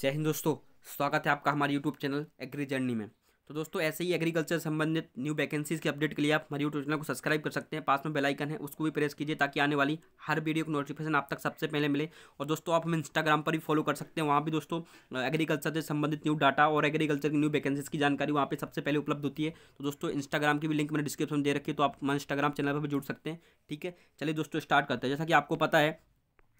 जय हिंद दोस्तों स्वागत है आपका हमारे यूट्यूब चैनल एग्री जर्नी में तो दोस्तों ऐसे ही एग्रीकल्चर संबंधित न्यू वैकेंसीज के अपडेट के लिए आप हमारे यूट्यूब चैनल को सब्सक्राइब कर सकते हैं पास में बेल आइकन है उसको भी प्रेस कीजिए ताकि आने वाली हर वीडियो की नोटिफिकेशन आप तक सबसे पहले मिले और दोस्तों आप हम इंस्टाग्राम पर भी फॉलो कर सकते हैं वहाँ भी दोस्तों एग्रीकल्चर से संबंधित न्यू डाटा और एग्रीकल्चर की न्यू वैकेंसीज की जानकारी वहाँ पर सबसे पहले उपलब्ध होती है तो दोस्तों इंस्टाग्राम की भी लिंक मैंने डिस्क्रिप्शन दे रखी है तो आप हमारे इंस्टाग्राम चैनल पर भी जुड़ सकते हैं ठीक है चलिए दोस्तों स्टार्ट करते हैं जैसा कि आपको पता है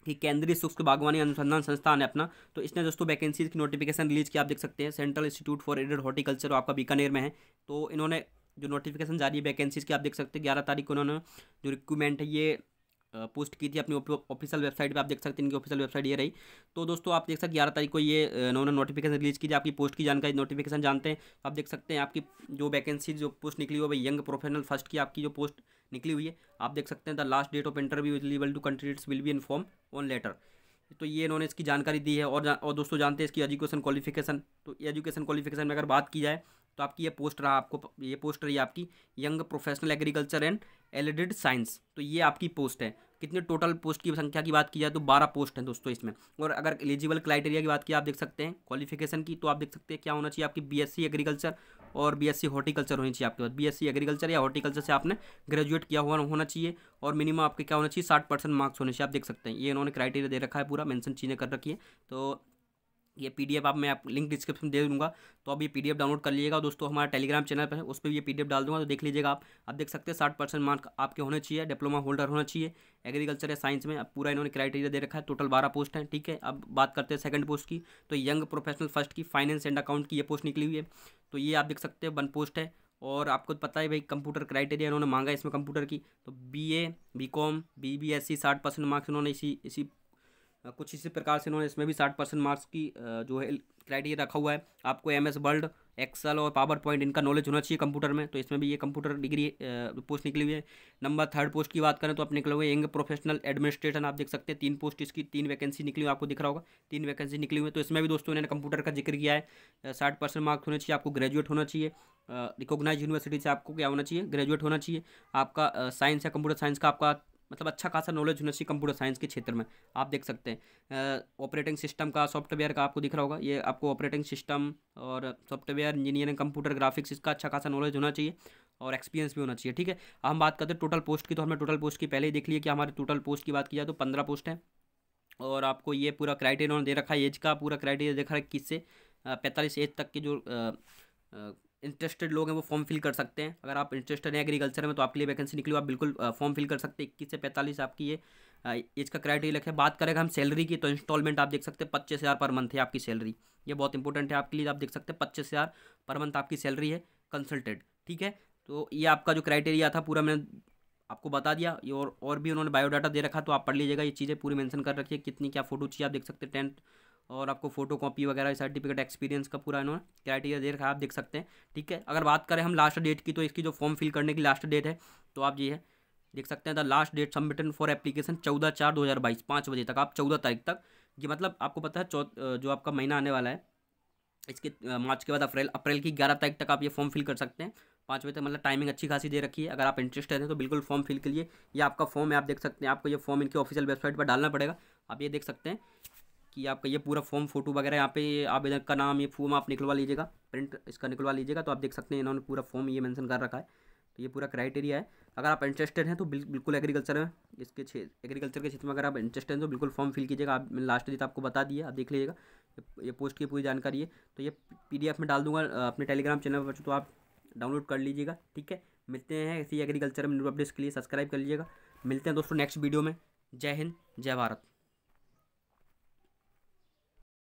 कि केंद्रीय शुष्क बागवानी अनुसंधान संस्थान है अपना तो इसने दोस्तों वैकेंसीज की नोटिफिकेशन रिलीज किया आप देख सकते हैं central institute for arid horticulture आपका बीकानेर में है तो इन्होंने जो नोटिफिकेशन जारी है वैकेंसीज की आप देख सकते हैं ग्यारह तारीख को उन्होंने जो रिक्रूमेंट है ये पोस्ट की थी अपनी ऑफिशियल वेबसाइट पे आप देख सकते हैं इनकी ऑफिशियल वेबसाइट ये रही तो दोस्तों आप देख सकते हैं ग्यारह तारीख को ये उन्होंने नोटिफिकेशन रिलीज की थी आपकी पोस्ट की जानकारी नोटिफिकेशन जानते हैं तो आप देख सकते हैं आपकी जो वैकेंसी जो पोस्ट निकली हुई है यंग प्रोफेशनल फर्स्ट की आपकी जो पोस्ट निकली हुई है आप देख सकते हैं the last date of interview eligible to candidates will be inform on later तो ये इन्होंने इसकी जानकारी दी है और और दोस्तों जानते हैं इसकी एजुकेशन क्वालिफिकेशन तो एजुकेशन क्वालिफिकेशन में अगर बात की जाए तो आपकी ये पोस्ट रहा आपको ये पोस्ट रही आपकी young professional agriculture and allied science तो ये आपकी पोस्ट है कितने टोटल पोस्ट की संख्या की बात की जाए तो बारह पोस्ट हैं दोस्तों इसमें और अगर एलिजिबल क्राइटेरिया की बात की आप देख सकते हैं क्वालिफिकेशन की तो आप देख सकते हैं क्या होना चाहिए आपकी बीएससी एग्रीकल्चर और बीएससी हॉर्टिकल्चर होनी चाहिए आपके पास बीएससी एग्रीकल्चर या हॉर्टिकल्चर से आपने ग्रेजुएट किया हुआ होना चाहिए और मिनिमम आपके क्या होना चाहिए साठ परसेंट मार्क्स होने चाहिए आप देख सकते हैं ये इन्होंने क्राइटेरिया दे रखा है पूरा मैंशन चीज़ें कर रखी है तो ये पीडीएफ आप मैं आप लिंक डिस्क्रिप्शन दे दूंगा तो आप ये पीडीएफ डाउनलोड कर लीजिएगा दोस्तों हमारा टेलीग्राम चैनल पर है उस पर ये पीडीएफ डाल दूंगा तो देख लीजिएगा आप आप देख सकते हैं साठ परसेंट मार्क आपके होने चाहिए डिप्लोमा होल्डर होना चाहिए एग्रीकल्चर या साइंस में अब पूरा इन्होंने क्राइटेरिया दे रखा है टोटल बारह पोस्ट हैं ठीक है अब बात करते हैं सेकंड पोस्ट की तो यंग प्रोफेशनल फर्स्ट की फाइनेंस एंड अकाउंट की ये पोस्ट निकली हुई है तो ये आप देख सकते हैं वन पोस्ट है और आपको तो पता है भाई कंप्यूटर क्राइटेरिया इन्होंने मांगा है इसमें कंप्यूटर की तो B A B com B B S C साठ परसेंट मार्क्स इन्होंने इसी इसी कुछ इसी प्रकार से इन्होंने इसमें भी साठ परसेंट मार्क्स की जो है क्राइटेरिया रखा हुआ है आपको एम एस वर्ल्ड एक्सल और पावर पॉइंट इनका नॉलेज होना चाहिए कंप्यूटर में तो इसमें भी ये कंप्यूटर डिग्री पोस्ट निकली हुई है नंबर थर्ड पोस्ट की बात करें तो आप निकले हुए यंग प्रोफेशनल एडमिनिस्ट्रेशन आप देख सकते हैं तीन पोस्ट इसकी तीन वैकेंसी निकली हुई आपको दिख रहा होगा तीन वैकेंसी निकली हुई है तो इसमें भी दोस्तों इन्होंने कंप्यूटर का जिक्र किया है साठ परसेंट मार्क्स होने चाहिए आपको ग्रेजुएट होना चाहिए रिकॉग्नाइज यूनिवर्सिटी से आपको क्या होना चाहिए ग्रेजुएट होना चाहिए आपका साइंस या कंप्यूटर साइंस का आपका मतलब अच्छा खासा नॉलेज होना चाहिए कंप्यूटर साइंस के क्षेत्र में आप देख सकते हैं ऑपरेटिंग सिस्टम का सॉफ्टवेयर का आपको दिख रहा होगा ये आपको ऑपरेटिंग सिस्टम और सॉफ्टवेयर इंजीनियरिंग कंप्यूटर ग्राफिक्स इसका अच्छा खासा नॉलेज होना चाहिए और एक्सपीरियंस भी होना चाहिए ठीक है हम बात करते हैं टोटल पोस्ट की तो हमने टोटल पोस्ट की पहले ही देख लिया कि हमारे टोटल पोस्ट की बात की जाए तो पंद्रह पोस्ट है और आपको ये पूरा क्राइटेरिया उन्होंने दे रखा है एज का पूरा क्राइटेरिया देखा है किससे पैंतालीस एज तक के जो इंटरेस्टेड लोग हैं वो फॉर्म फिल कर सकते हैं अगर आप इंटरेस्टेड हैं एग्रीकल्चर में तो आपके लिए वैकेंसी निकली आप बिल्कुल फॉर्म फिल कर सकते हैं इक्कीस से पैंतालीस आपकी ये एज का क्राइटेरिया है बात करेंगे हम सैलरी की तो इंस्टॉलमेंट आप देख सकते हैं पच्चीस हज़ार पर मंथ है आपकी सैलरी ये बहुत इंपॉर्टेंट है आपके लिए आप देख सकते हैं पच्चीस हज़ार पर मंथ आपकी सैलरी है कंसल्टेड ठीक है तो ये आपका जो क्राइटेरिया था पूरा मैंने आपको बता दिया ये और और भी उन्होंने बायोडाटा दे रखा तो आप पढ़ लीजिएगा ये चीज़ें पूरी मेंशन कर रखी है कितनी क्या फोटो चाहिए आप देख सकते हैं टेंथ और आपको फोटो कॉपी वगैरह सर्टिफिकेट एक्सपीरियंस का पूरा इन्होंने क्राइटेरिया दे रखा है आप देख सकते हैं ठीक है अगर बात करें हम लास्ट डेट की तो इसकी जो फॉर्म फिल करने की लास्ट डेट है तो आप ये है देख सकते हैं the last date submission for application चौदह चार दो हज़ार बाईस पाँच बजे तक आप चौदह तारीख तक ये मतलब आपको पता है चौ जो आपका महीना आने वाला है इसके मार्च के बाद अप्रैल अप्रैल की ग्यारह तारीख तक आप ये फॉर्म फिल कर सकते हैं पाँच बजे तक मतलब टाइमिंग अच्छी खासी दे रखी है अगर आप इंटरेस्टेड हैं तो बिल्कुल फॉर्म फिल के लिए ये आपका फॉर्म है आप देख सकते हैं आपको ये फॉर्म इनके ऑफिशियल वेबसाइट पर डालना पड़ेगा आप ये देख सकते हैं कि आपका ये पूरा फॉर्म फोटो वगैरह यहाँ पे आवेदक का नाम ये फॉर्म आप निकलवा लीजिएगा प्रिंट इसका निकलवा लीजिएगा तो आप देख सकते हैं इन्होंने पूरा फॉर्म ये मेंशन कर रखा है तो ये पूरा क्राइटेरिया है अगर आप इंटरेस्टेड हैं तो बिल्कुल एग्रीकल्चर में इसके एग्रीकल्चर के क्षेत्र में अगर आप इंटरेस्टेड हैं तो बिल्कुल फॉर्म फिल कीजिएगा आप लास्ट डेट आपको बता दिए आप देख लीजिएगा ये पोस्ट की पूरी जानकारी है तो ये पीडीएफ में डाल दूंगा अपने टेलीग्राम चैनल पर तो आप डाउनलोड कर लीजिएगा ठीक है मिलते हैं ऐसी एग्रीकल्चर में न्यू अपडेट्स के लिए सब्सक्राइब कर लीजिएगा मिलते हैं दोस्तों नेक्स्ट वीडियो में जय हिंद जय भारत